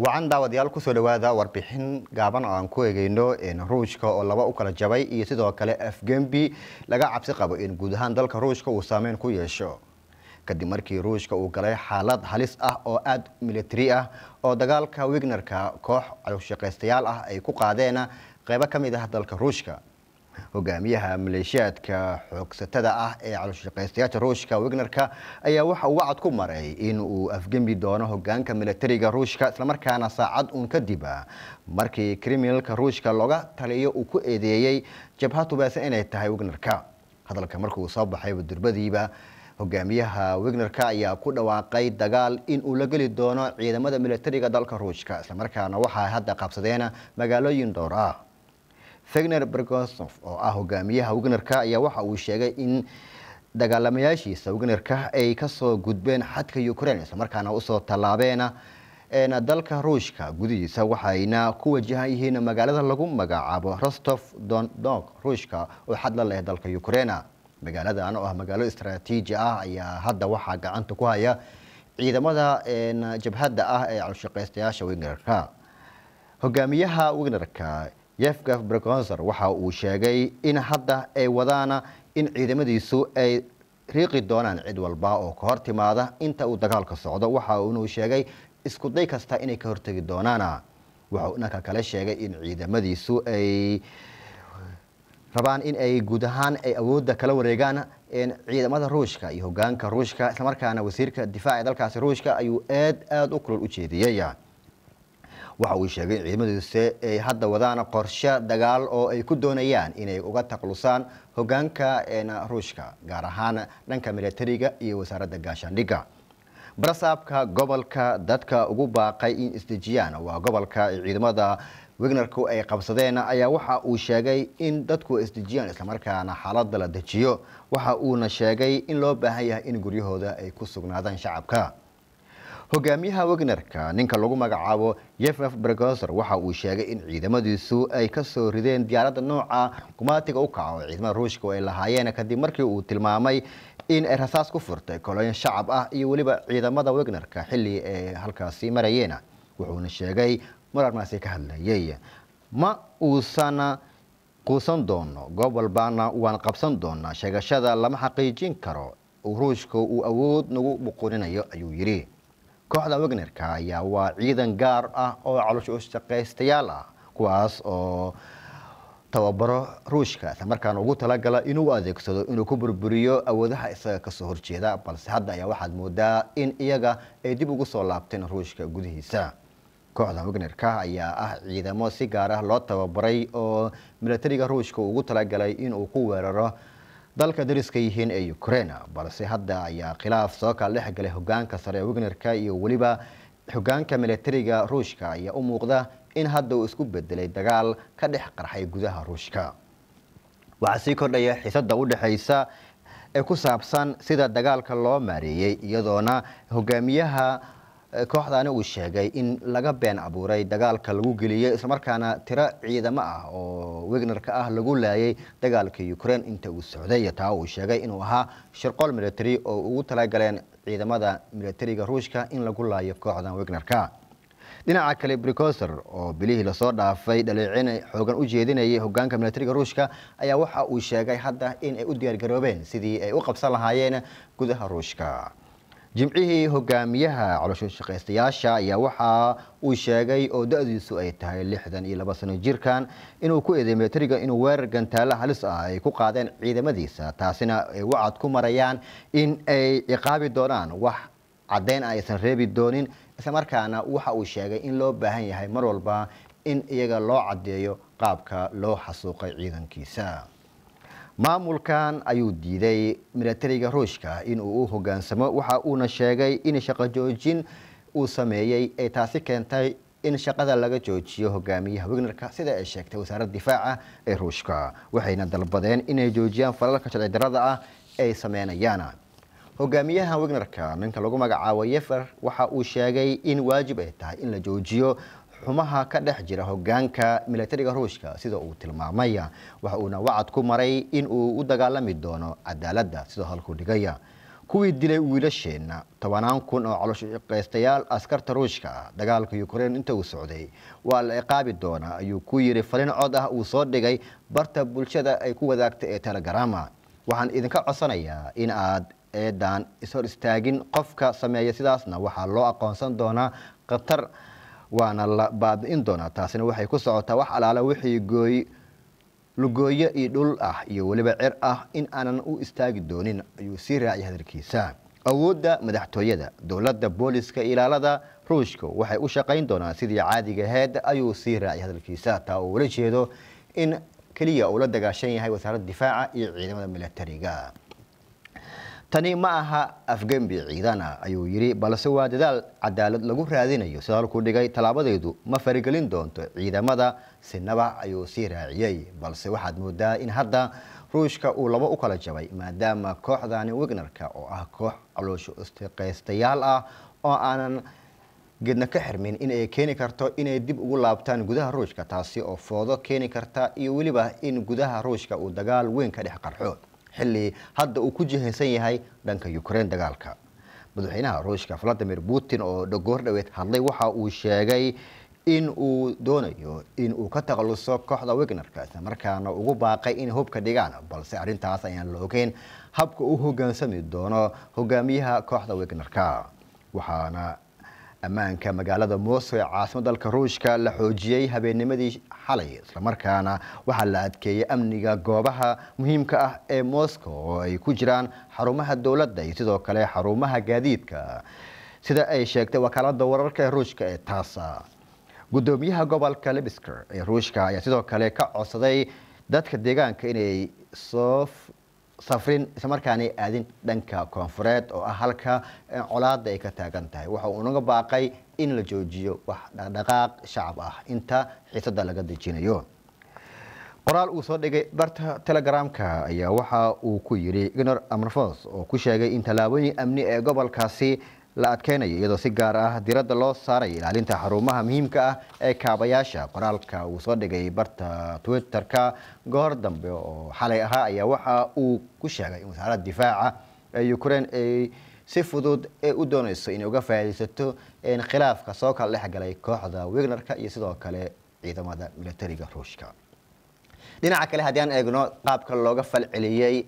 wacan daawadayaal kusoo dhawaada warbixin gaaban oo aan ku eegeyno ruushka oo laba u kala jabay iyo sidoo kale afgembi laga cabsi qabo in guud ahaan dalka ruushka uu saameyn ku yeesho kadib markii ruushka uu galay xaalad halis ah oo aada militari ah oo dagaalka wignerka koox cadowshaqaystayaal ah ay ku qaadeen qeybo ka mid ah dalka ruushka hogaamiyaha maleeshiyaadka xoogsatada ah ee calooshaqaystayaasha ruushka wegnerka ayaa waxa uu wacad ku maray in uu afgembi doono hogaanka milatariga ruushka islamarkaana saacad uun kadib markii kriminalka ruushka looga taliyo uu ku eedeeyey jabhad hubaysan inay tahay wegnerka hadalka markuu soo baxay durbadiiba hogaamiyaha wegnerka ayaa ku dhawaaqay dagaal in uu la geli doono ciidamada milatariga dalka ruushka islamarkaana waxaa hadda qabsadeen magaalooyin dhowr ah fegner bergosof oo ah hogaamiyaha wagnerka ayaa waxa uu sheegay in dagaalamayaashiisa wagnerka ay kasoo gudbeen xadka ukrain islamarkaana usoo tallaabeena dalka ruushka gudihiisa waxayna ku wajahan yihiin magaalada lagu magacaabo rostof dondog ruushka oo xad la leh dalka ukraina magaaladan oo ah magaalo istraatiiji ah ayaa hadda waxaa gacanta ku haya ciidamada jabhadda ah ee calshaqaystayaasha wagnerka hogaamiyaha wignerka jefgaf breconser waxa uu sheegay in hadda ay wadaana in ciidamadiisu ay riiqi doonaan cid walba oo ka hor timaada inta uu dagaalka socdo waxa inuu sheegay isku day kasta inay ka hortegi doonaana wuxuu dhanka kale sheegay in ciidamadiisu ay rabaan in ay guud ahaan ay awoodda kala wareegaan ciidamada ruushka iyo hogaanka ruushka islamarkaana wasiirka difaaca dalkaasi ruushka ayuu aada aada u kulol u jeediyey waxa uu sheegay in ciidamadiise ay hadda wadaan qorshe dagaal oo ay ku doonayaan inay uga taqlusaan hogaanka ruushka gaar ahaan dhanka milatariga iyo wasaaradda gaashaandhigga barasaabka gobolka dadka ugu baaqay in isdejiyaan waa gobolka ay ciidamada wegnerku ay qabsadeen ayaa waxa uu sheegay in dadku isdejiyaan islamarkaana xaalada la dejiyo waxa uuna sheegay in loo baahan yahay in guryahooda ay ku sugnaadaan shacabka hogaamiyaha wagnerka ninka lagu magacaabo yefef bregoser waxa uu sheegay in ciidamadiisu ay ka soo rideen diyaaradda nooca gumaatiga u kaca oo ciidamada ruushka ay lahaayeen kadib markii uu tilmaamay in ay rasaas ku furtay kolonyo shacab ah iyo weliba ciidamada wagnerka xilli ay halkaasi marayeen wuxuuna sheegay mar armaasi ka hadlayay ma uusan quusan doono goob walbaana waan qabsan doonaa sheegashada lama xaqiijin karo ruushka uu awood nagu buqurinayo ayuu yidhi kooxda wagnerka ayaa waa ciidan gaar ah oo caloosha u shaqaystayaal ah kuwaas oo tababaro ruushka markaana ugu talagala inuu adeegsado inuu ku burburiyo awoodaha isaga kasoo horjeeda balse hadda ayaa waxaad moodaa in iyaga ay dib ugu soo laabteen ruushka gudihiisa kooxda wagnerka ayaa ah ciidamo si gaar ah loo tababaray oo milatariga ruushka ugu talagalay inuu ku weeraro dalka dariska yihiin ee ukraine balse hadda ayaa khilaaf soo kala dhex galay hogaanka sare wignerka iyo weliba hogaanka milatariga ruushka ayaa u muuqda in hadda uu isku bedelay dagaal ka dhex qarxay gudaha ruushka waxaa sii kordhaya xiisadda u dhexaysa ee ku saabsan sida dagaalka loo maareeyey iyadoona hogaamiyaha kooxdaani uu sheegay in laga been abuuray dagaalka lagu geliyey islamarkaana tiro ciidamo ah oo wegnerka ah lagu laayay dagaalka ukraine inta uu socday taa uu sheegay inuu ahaa shirqool milatari oo ugu talagaleen ciidamada milatariga ruushka in lagu laayo kooxdan wegnerka dhinaca kale bricoser oo bilihii lasoo dhaafay dhaleecin xoogan u jeedinayay hogaanka milatariga ruushka ayaa waxa uu sheegay hadda in ay u diyaargaroobeen sidii ay u qabsan lahaayeen gudaha ruushka jimcihii hogaamiyaha shaqaystayaasha ayaa waxa uu sheegay oo da-diisu ay tahay lixdan iyo laba sano jirkan inuu ku eedey tiriga inuu weerar gantaalo halis ah ay ku qaadeen ciidamadiisa taasina ay wacad ku marayaan in ay ciqaabi doonaan wax caddeyn ah aysan reebi doonin islamarkaana waxa uu sheegay in loo baahan yahay mar walba in iyaga loo caddeeyo qaabka loo xasuuqay ciidankiisa maamulkan ayuu diiday milatariga ruushka in uu u hogaansamo waxa uuna sheegay in shaqo joojin uu sameeyey ay taasi keentay in shaqada laga joojiyo hogaamiyaha wegnerka sida ay sheegtay wasaaradda difaaca ee ruushka waxayna dalbadeen inay joojiyaan falalka sharci darada ah ay sameynayaan hogaamiyaha wegnerka ninka lagu magacaabo yefer waxa uu sheegay in waajib ay tahay in la joojiyo xumaha ka dhex jira hoggaanka milatariga ruushka sida uu tilmaamaya waxa uuna wacad ku maray in uu u dagaalami doono cadaaladda sidoo halku dhigaya kuwii dilay wiilasheenna tobanaan kun oo coloshaqaystayaal askarta ruushka ah dagaalka ukrein inta uu socday waa la ciqaabi doonaa ayuu ku yidhi falin cod ah uu soo dhigay barta bulshada ay ku wadaagta ee telegrama waxaan idinka codsanayaa in aad eedaan ishor istaagin qofka sameeya sidaasna waxaa loo aqoonsan doonaa khatar waana la baabi-in doonaa taasina waxay ku socotaa wax alaala wixii gooy lugooyo io dhul ah iyo weliba cir ah in aanan u istaagi doonin ayuu sii raaciyay hadalkiisa awoodda madaxtooyada dowladda booliska ilaalada ruushka waxay u shaqayn doonaan sidii caadiga aheyd ayuu sii raaciyay hadalkiisa taa uu ula jeedo in keliya uu la dagaashan yahay wasaaradda difaaca iyo ciidamada milatariga tani ma aha afgembi ciidana ayuu yidhi balse waa dadaal cadaalad lagu raadinayo sidaalkuu dhigay tallaabadeedu ma farigelin doonto ciidamada sinaba ayuu sii raaciyey balse waxaad moodaa in hadda ruushka uu labo u kala jabay maadaama kooxdani wignarka oo ah koox caloosho istiqaystayaal ah oo aanan geedna ka xirmin in ay keeni karto inay dib ugu laabtaan gudaha ruushka taasi oo foodo keeni karta iyo weliba in gudaha ruushka uu dagaal weyn ka dhex qarxo xilli hadda uu ku jihaysan yahay dhanka ukraine dagaalka madaxweynaha ruushka valadimir putin oo dhagoor dhaweed hadlay waxa uu sheegay in uu doonayo in uu ka takhaluso kooxda wegnerka isla markaana ugu baaqay inay hubka dhigaan balse arrintaas ayaan loogeyn habka uu hogaansami doono hogaamiyaha kooxda wegnerka waxaana ammaanka magaalada muuse ee caasimada dalka ruushka la xoojiyey habeennimadii xalay islamarkaana waxaa la adkeeyey amniga goobaha muhiimka ah ee moscow oo ay ku jiraan xarumaha dowladda iyo sidoo kale xarumaha gaadiidka sida ay sheegtay wakaalada wararka ee ruushka ee taasa gudoomiyaha gobolka lebisker ee ruushka ayaa sidoo kale ka codsaday dadka deegaanka inay soo safrin islamarkaanay aadin dhanka koonfureed oo ah halka eh, colaada ay ka taagan tahay waxa uu naga baaqay in la joojiyo wax dhaqdhaqaaq shacab ah inta xiisada laga dejinayo qoraal uu soo dhigay barta telegaramka ayaa waxa uu ku yiri ignor amrfos oo ku sheegay in tallaabooyin amni ee gobolkaasi la adkeynayo iyadoo si gaar ah diradda loo saaray ilaalinta xarumaha muhiimka ah ee kaabayaasha qoraalka uu soo dhigay barta twitter-ka goor dambe oo xalay ahaa ayaa waxa uu ku sheegay in wasaaradda difaaca ee ukraine ay si fudud ee u dooneyso inay uga faa'iidaysato khilaafka soo kala dhex galay kooxda wignerka iyo sidoo kale ciidamada milatariga ruushka dhinaca kale haddii aan eegno qaabka looga falceliyey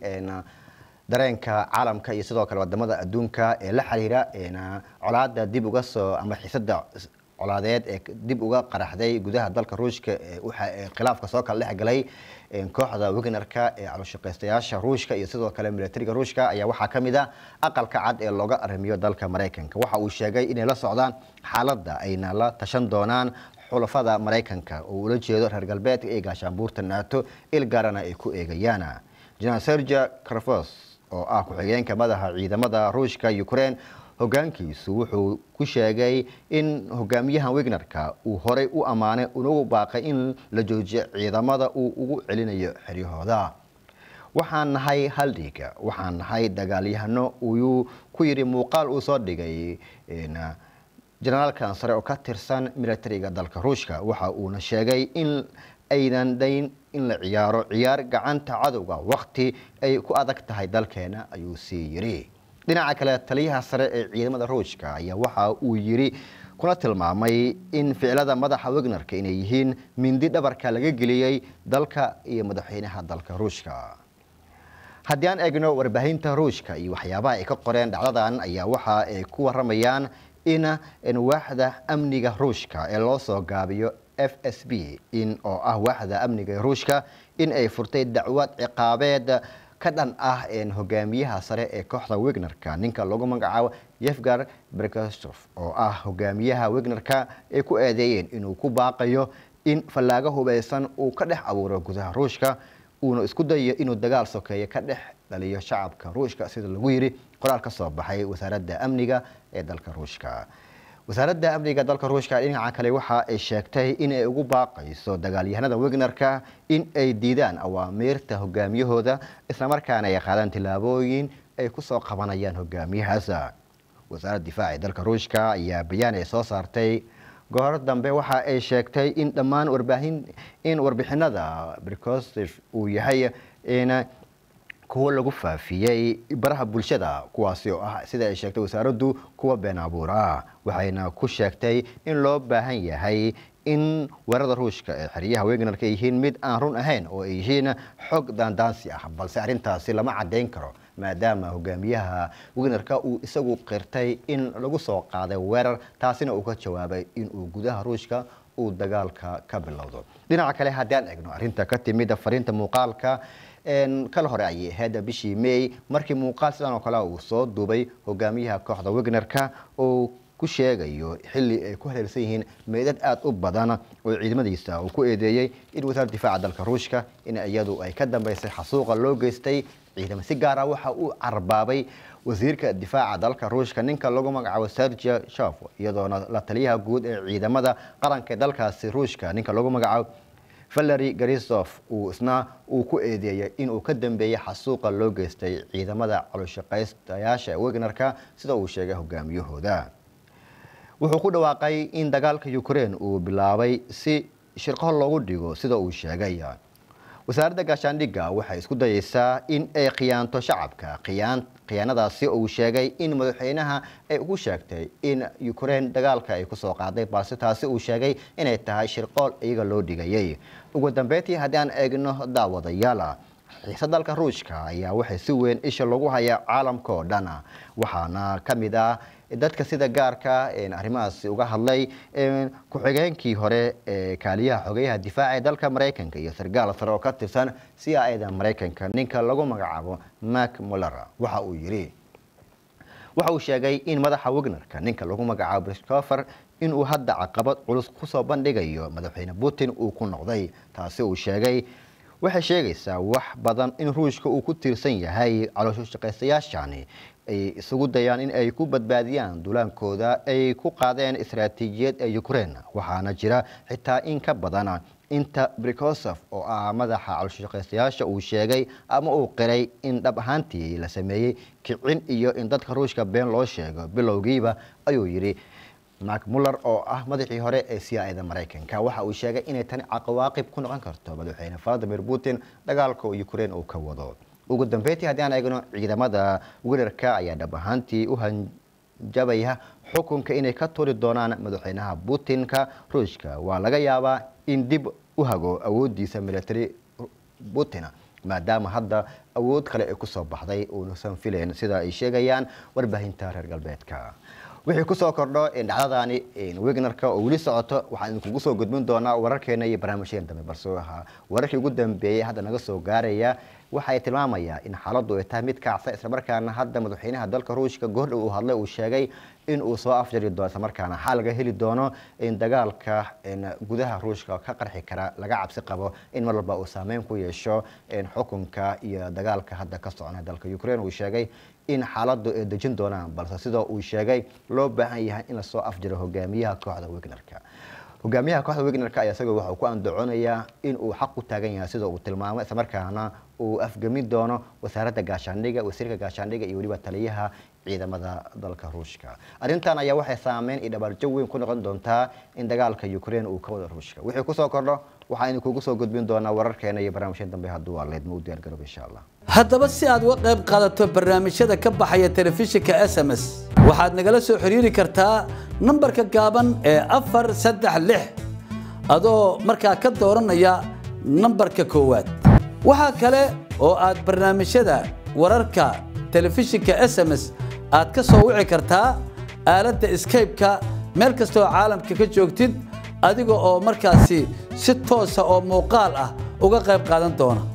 dareenka caalamka iyo sidoo kale wadamada adduunka ee la xiriira colaada dib uga soo ama xiisada colaadeed ee dib uga qaraxday gudaha dalka ruushka ee khilaafka soo kala dhexgalay kooxda wegnerka ee calushaqaystayaasha ruushka iyo sidoo kale milatariga ruushka ayaa waxaa ka mid a ah aqalka cad ee looga arrimiyo dalka maraykanka waxa uu sheegay inay la socdaan xaaladda ayna la tashan doonaan xulafada maraykanka oo ula jeedo reer galbeedka ee gaashaanbuurta naato ilgaarana ay ku eegayaan serge carvos oo ah ku-xigeenka madaxa ciidamada ruushka ukraine hogaankiisu wuxuu ku sheegay in hogaamiyahan wignarka uu horey u ammaanay unagu baaqay in la joojiyo ciidamada uu ugu celinayo xeryahooda waxaan nahay hal dhiiga waxaan nahay dagaalyahano uyuu ku yidhi muuqaal uu soo dhigay jenaraalkan sare oo ka tirsan milatariga dalka ruushka waxa uuna sheegay in aydan dayn in la ciyaaro ciyaar gacanta cadowga wakhti ay ku adag tahay dalkeena ayuu sii yidhi dhinaca kale taliyaha sare ee ciidamada ruushka ayaa waxa uu yiri kuna tilmaamay in ficilada madaxa wegnerka inay yihiin mindi dhabarka laga geliyey dalka iyo madaxweynaha dalka ruushka haddii aan eegno warbaahinta ruushka iyo waxyaabaha ay ka qoreen dhacdadan ayaa waxa ay ku waramayaan in waaxda amniga ruushka ee loo soo gaabiyo f s b in oo ah waaxda amniga ee ruushka in ay furtay dacwad ciqaabeed ka dhan ah hogaamiyaha sare ee kooxda wegnerka ninka lagu magacaabo yefgar brekestrof oo ah hogaamiyaha wegnerka ay ku eedeeyeen inuu ku baaqayo in fallaago hubeysan uu ka dhex abuuro gudaha ruushka uuna isku dayo inuu dagaal sokeeyo ka dhex dhaliyo shacabka ruushka sida lagu yidhi qoraal ka soo baxay wasaaradda amniga ee dalka ruushka wasaaradda amniga dalka ruushka dhinaca kale waxa ay sheegtay in ay ugu baaqayso dagaalyahanada wegnerka in ay diidaan awaamiirta hogaamiyahooda islamarkaana ay qaadaan tillaabooyin ay kusoo qabanayaan hogaamiyahaas wasaaradda difaaca ee dalka ruushka ayaa bayaan ay soo saartay goor dambe waxa ay sheegtay in dhammaan warbaahin in warbixinada brikosif uu yahay in kuwa lagu faafiyey baraha bulshada kuwaasi oo ah sida ay sheegtay wasaaraddu kuwa been abuur ah waxayna ku sheegtay in loo baahan yahay in weerarada ruushka ee xeryaha wegnarka yihiin mid aan run ahayn oo ay yihiin xog daandaansi ah balse arrintaasi lama caddayn karo maadaama hogaamiyaha wegnarka uu isagu qirtay in lagu soo qaaday weerar taasina uu ka jawaabay inuu gudaha ruushka uu dagaalka ka bilowdo dhinaca kale haddii aan egno arrinta ka timid fariinta muuqaalka kala hore ayay ahayd bishii may markii muuqaal sidan oo kale uu soo duubay hogaamiyaha kooxda wegnerka oo ku sheegayo xili ay ku hareersan yihiin meydad aada u badan oo ciidamadiisa uu ku eedeeyey in wasaaradda difaaca dalka ruushka in iyadu ay ka dambeysay xasuuqa loo geystay ciidama si gaara ah waxa uu carbaabay wasiirka difaaca dalka ruushka ninka lagu magacaabo sergia shafo iyadoona la taliyaha guud ee ciidamada qaranka ee dalkaasi ruushka ninka lagu magacaabo valery garisof uu isna uu ku eedeeyey inuu ka dambeeyey xasuuqa loo geystay ciidamada caloshaqaystayaasha wegnarka sida uu sheegay hogaamiyahooda wuxuu ku dhawaaqay in dagaalka ukraine uu bilaabay si shirqo loogu dhigo sida uu sheegay wasaaradda gaashaandhigga waxay isku dayeysaa in ay khiyaanto shacabka khiyaanadaasi uu sheegay in madaxweynaha ay ugu sheegtay in ukrein dagaalka ay kusoo qaaday balse taasi uu sheegay inay tahay shirqool iyaga loo dhigayay ugu dambeyntii haddii aan eegno daawadayaal xiise dalka ruushka ayaa waxay si weyn isha lagu hayaa caalamka oo dhan waxaana ka mid ah dadka sida gaarka arrimahaas uga hadlay ku-xigeenkii hore ee kaaliyaha xogeyaha difaaca ee dalka maraykanka iyo sargaal sare oo ka tirsan si da maraykanka ninka lagu magacaabo mak muller waxa uu yidhi waxa uu sheegay in madaxa wagnerka ninka lagu magacaabo christopher inuu hadda caqabad culus kusoo bandhigayo madaxweyne putin uu ku noqday taasi uu sheegay waxay sheegaysaa wax badan in ruushka uu ku tiirsan yahay calooshushaqaystayaashani ay isugu dayaan in ay ku badbaadiyaan dulaankooda ay ku qaadeen istaraatiijiyad ee ukrein waxaana jira xitaa in ka badan inta brikosof oo ah madaxa calooshushaqaystayaasha uu sheegay ama uu qiray in dhab ahaantii la sameeyey kicin iyo in dadka ruushka been loo sheego bilowgiiba ayuu yidhi mark muller oo ah madaxii hore ee c i da maraykanka waxa uu sheegay inay tani caqawaaqib ku noqon karto madaxweyne valadimir putin dagaalka ukrein uu ka wado ugu dambeyntii haddii aan eegno ciidamada weerarka ayaa dhab ahaantii u hanjabaya xukunka inay ka turi doonaan madaxweynaha putin-ka ruushka waa laga yaabaa in dib u hago awoodiisa military putin maadaama hadda awood kale ee kusoo baxday uunasan filayn sida ay sheegayaan warbaahinta reer galbeedka wixii kusoo kordho dhacdadani wegnarka oo weli socoto waxaan idinkugu soo gudbin doonaa wararkeena iyo barnaamijyeen dambe barsuuha wararkii ugu dambeeyey hadda naga soo gaaraya waxaay tilmaamayaa in xaaladdu ay tahay mid kacsa islamarkaana hadda madaxweynaha dalka ruushka goordhow uu hadlay uu sheegay in uu soo afjari doono islamarkaana xal laga heli doono in dagaalka gudaha ruushka ka qarxi kara laga cabsi qabo in mar walba uu saameyn ku yeesho xukunka iyo dagaalka hadda ka socona dalka ukraine uu sheegay in xaaladu ay dejin doonaan balse sidoo uu sheegay loo baahan yahay in lasoo afjiro hogaamiyaha kooxda wegnerka hogaamiyaha kooxda wegnerka ayaa isagoo wuxuu ku andacoonayaa in uu xaq u taagan yahay sida uu tilmaamay islamarkaana uu afgemin doono wasaaradda gaashaandhiga wasiirka gaashaandhiga iyo weliba taliyaha ciidamada dalka ruushka arrintan ayaa waxay saameyn iyo dhabaarjo weyn ku noqon doontaa in dagaalka ukraine uu ka wado ruushka wixii kusoo kordho waxaaynu kugu soo gudbin doonaa wararkeena iyo barnaamijyan dambe hadduu aleedma u diyaargaroob insha allah haddaba si aad uga qayb qaadato barnaamijyada ka baxaya telefishinka s m s waxaad nagala soo xiriiri kartaa nambarka gaaban ee afar saddex lix adoo markaa ka dooranaya nambarka koowaad waxaa kale oo aad barnaamijyada wararka telefishinka s m s aad ka soo wici kartaa aaladda skybe-ka meel kastoo caalamka ka joogtid adiga oo markaasi si toosa oo muuqaal ah uga qayb qaadan doona